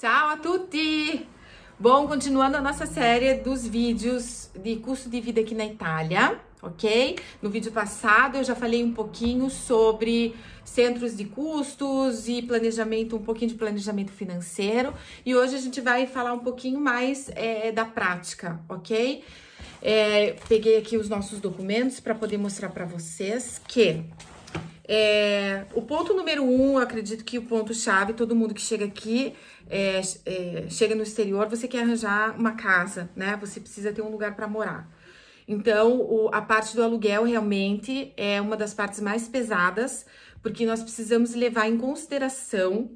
Tchau a tutti! Bom, continuando a nossa série dos vídeos de custo de vida aqui na Itália, ok? No vídeo passado eu já falei um pouquinho sobre centros de custos e planejamento, um pouquinho de planejamento financeiro. E hoje a gente vai falar um pouquinho mais é, da prática, ok? É, peguei aqui os nossos documentos para poder mostrar para vocês que é, o ponto número um, acredito que o ponto-chave, todo mundo que chega aqui, é, é, chega no exterior, você quer arranjar uma casa, né? Você precisa ter um lugar para morar. Então, o, a parte do aluguel realmente é uma das partes mais pesadas, porque nós precisamos levar em consideração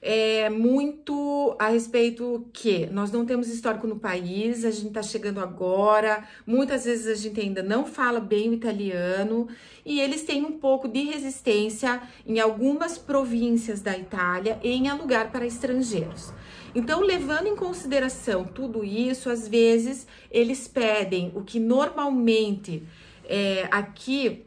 é, muito a respeito que nós não temos histórico no país, a gente está chegando agora, muitas vezes a gente ainda não fala bem o italiano e eles têm um pouco de resistência em algumas províncias da Itália em alugar para estrangeiros. Então, levando em consideração tudo isso, às vezes eles pedem o que normalmente é, aqui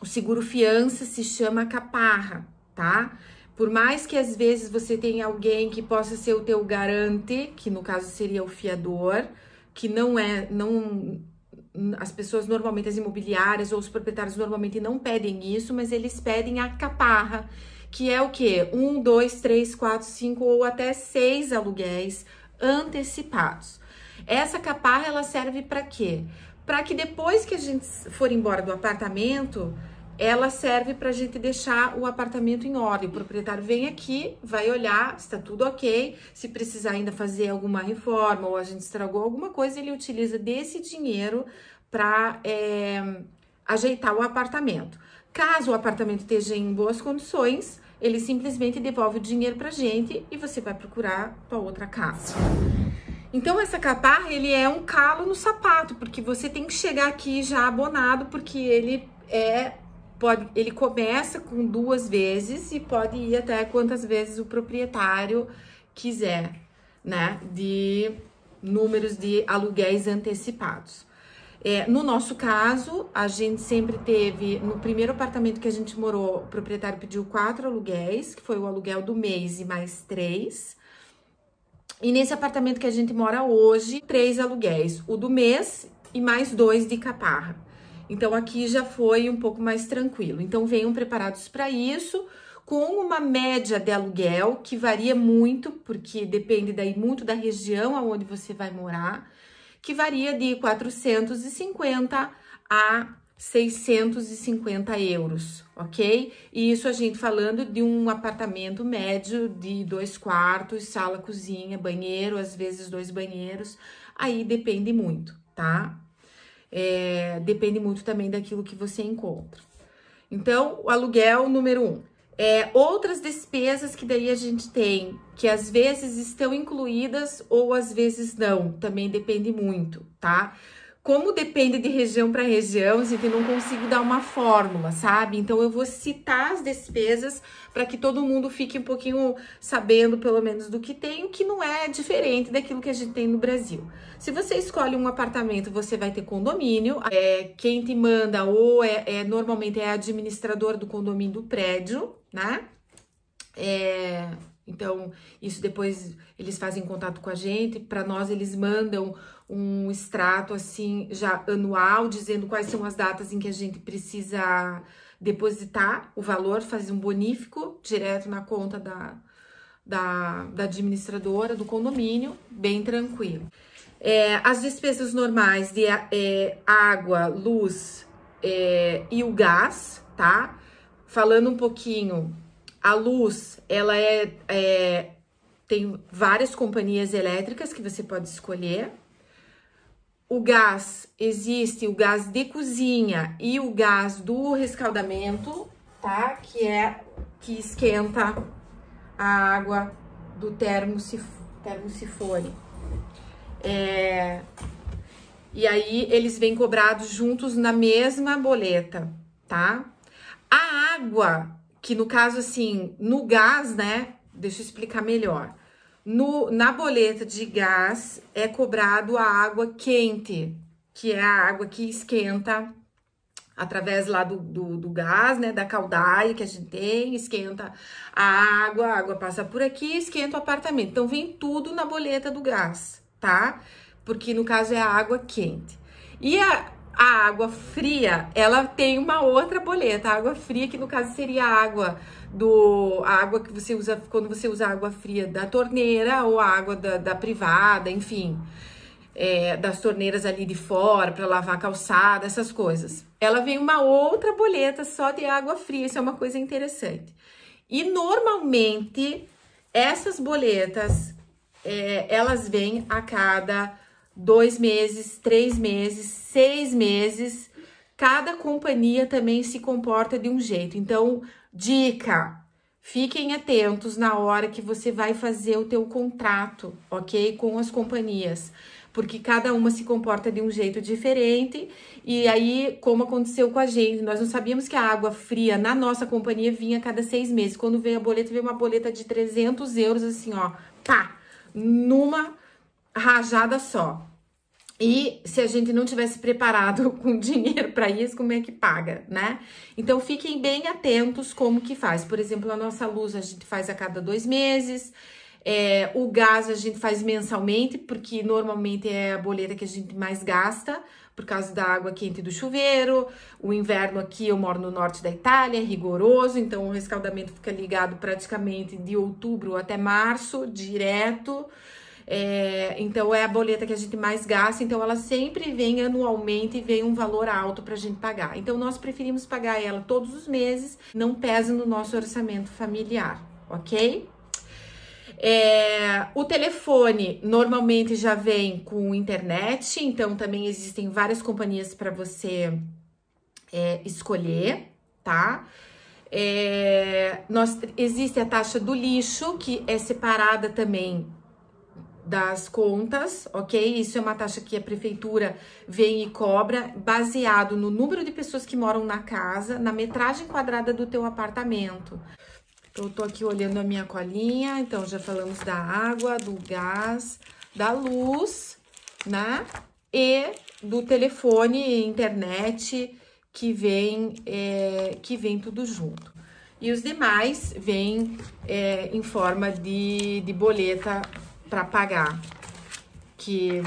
o seguro fiança se chama caparra, tá? Por mais que às vezes você tenha alguém que possa ser o teu garante, que no caso seria o fiador, que não é, não as pessoas normalmente as imobiliárias ou os proprietários normalmente não pedem isso, mas eles pedem a caparra, que é o que um, dois, três, quatro, cinco ou até seis aluguéis antecipados. Essa caparra ela serve para quê? Para que depois que a gente for embora do apartamento, ela serve para a gente deixar o apartamento em ordem. O proprietário vem aqui, vai olhar se está tudo ok, se precisar ainda fazer alguma reforma ou a gente estragou alguma coisa, ele utiliza desse dinheiro para é, eh, ajeitar o apartamento. Caso o apartamento esteja em boas condições, ele simplesmente devolve o dinheiro para a gente e você vai procurar tua outra casa. Então, essa caparra, ele é um calo no sapato, porque você tem que chegar aqui já abonado, porque ele é Pode, ele começa com duas vezes e pode ir até quantas vezes o proprietário quiser, né? De números de aluguéis antecipados. É, no nosso caso, a gente sempre teve, no primeiro apartamento que a gente morou, o proprietário pediu quatro aluguéis, que foi o aluguel do mês e mais três. E nesse apartamento que a gente mora hoje, três aluguéis, o do mês e mais dois de caparra. Então aqui já foi um pouco mais tranquilo. Então venham preparados para isso, com uma média de aluguel que varia muito, porque depende daí muito da região aonde você vai morar, que varia de 450 a 650 euros, ok? E isso a gente falando de um apartamento médio de dois quartos, sala, cozinha, banheiro, às vezes dois banheiros, aí depende muito, tá? É, depende muito também daquilo que você encontra. Então, o aluguel número um. É, outras despesas que daí a gente tem, que às vezes estão incluídas ou às vezes não, também depende muito, tá? como depende de região para região, gente, assim, não consigo dar uma fórmula, sabe? Então eu vou citar as despesas para que todo mundo fique um pouquinho sabendo, pelo menos, do que tem, o que não é diferente daquilo que a gente tem no Brasil. Se você escolhe um apartamento, você vai ter condomínio. É, quem te manda ou é, é normalmente é administrador do condomínio do prédio, né? É, então, isso depois eles fazem contato com a gente, para nós eles mandam um extrato assim já anual dizendo quais são as datas em que a gente precisa depositar o valor, fazer um bonífico direto na conta da, da, da administradora do condomínio, bem tranquilo. É, as despesas normais de é, água, luz é, e o gás, tá? Falando um pouquinho a luz, ela é, é tem várias companhias elétricas que você pode escolher. O gás existe o gás de cozinha e o gás do rescaldamento, tá? Que é que esquenta a água do termo se É, e aí eles vêm cobrados juntos na mesma boleta, tá? A água que no caso assim, no gás, né? Deixa eu explicar melhor. No, na boleta de gás é cobrado a água quente, que é a água que esquenta através lá do, do, do, gás, né, da caldaia que a gente tem, esquenta a água, a água passa por aqui, esquenta o apartamento. Então vem tudo na boleta do gás, tá? Porque no caso é a água quente. E a, a água fria, ela tem uma outra boleta. A água fria, que no caso seria a água do a água que você usa quando você usa água fria da torneira ou a água da, da privada, enfim, é, das torneiras ali de fora para lavar calçada, essas coisas. Ela vem uma outra boleta só de água fria. Isso é uma coisa interessante. E normalmente essas boletas é, elas vêm a cada dois meses, três meses, seis meses. Cada companhia também se comporta de um jeito. Então, dica: fiquem atentos na hora que você vai fazer o teu contrato, ok, com as companhias, porque cada uma se comporta de um jeito diferente. E aí, como aconteceu com a gente, nós não sabíamos que a água fria na nossa companhia vinha a cada seis meses. Quando veio a boleta, veio uma boleta de 300 euros, assim, ó, pá, numa rajada só. E se a gente não tivesse preparado com dinheiro para isso, como é que paga, né? Então fiquem bem atentos como que faz. Por exemplo, a nossa luz a gente faz a cada dois meses. É, o gás a gente faz mensalmente, porque normalmente é a boleta que a gente mais gasta, por causa da água quente do chuveiro. O inverno aqui, eu moro no norte da Itália, é rigoroso, então o rescaldamento fica ligado praticamente de outubro até março, direto. É, então é a boleta que a gente mais gasta, então ela sempre vem anualmente e vem um valor alto para a gente pagar. Então nós preferimos pagar ela todos os meses, não pesa no nosso orçamento familiar, ok? É, o telefone normalmente já vem com internet, então também existem várias companhias para você é, escolher, tá? É, nós, existe a taxa do lixo, que é separada também das contas, ok? Isso é uma taxa que a prefeitura vem e cobra, baseado no número de pessoas que moram na casa, na metragem quadrada do teu apartamento. Eu tô aqui olhando a minha colinha, então já falamos da água, do gás, da luz, né? E do telefone e internet que vem, é, que vem tudo junto. E os demais vêm é, em forma de, de boleta para pagar, que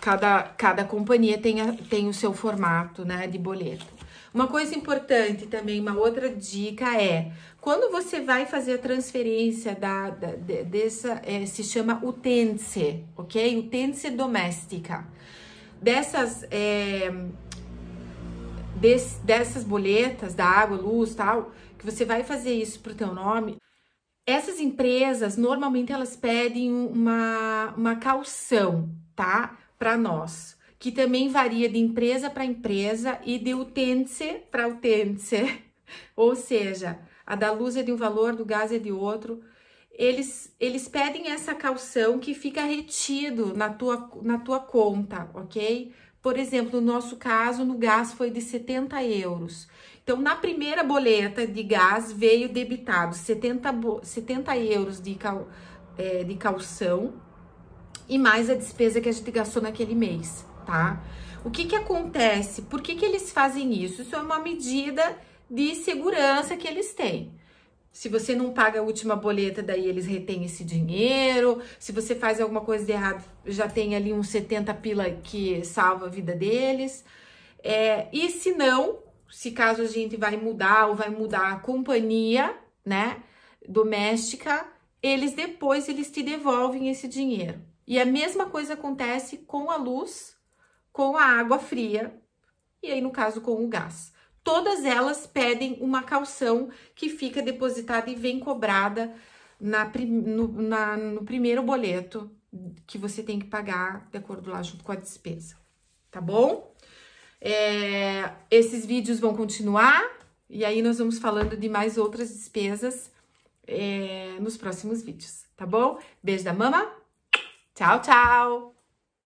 cada, cada companhia tem, tem o seu formato né, de boleto. Uma coisa importante também, uma outra dica é, quando você vai fazer a transferência da, da dessa, é, se chama utense, ok? Utense doméstica. Dessas, é, des, dessas boletas da água, luz, tal, que você vai fazer isso pro teu nome, essas empresas, normalmente, elas pedem uma, uma calção, tá? Para nós, que também varia de empresa para empresa e de utente para utente. Ou seja, a da luz é de um valor, do gás é de outro. Eles, eles pedem essa calção que fica retido na tua, na tua conta, ok? Por exemplo, no nosso caso, no gás foi de 70 euros. Então, na primeira boleta de gás veio debitado 70, 70 euros de, cal, é, de calção e mais a despesa que a gente gastou naquele mês, tá? O que que acontece? Por que que eles fazem isso? Isso é uma medida de segurança que eles têm. Se você não paga a última boleta, daí eles retêm esse dinheiro. Se você faz alguma coisa de errado, já tem ali uns 70 pila que salva a vida deles. É, e se não, se caso a gente vai mudar ou vai mudar a companhia, né, doméstica, eles depois eles te devolvem esse dinheiro. E a mesma coisa acontece com a luz, com a água fria e aí no caso com o gás todas elas pedem uma calção que fica depositada e vem cobrada na, no, na, no primeiro boleto que você tem que pagar de acordo lá junto com a despesa, tá bom? É, esses vídeos vão continuar e aí nós vamos falando de mais outras despesas é, nos próximos vídeos, tá bom? Beijo da mama, tchau, tchau!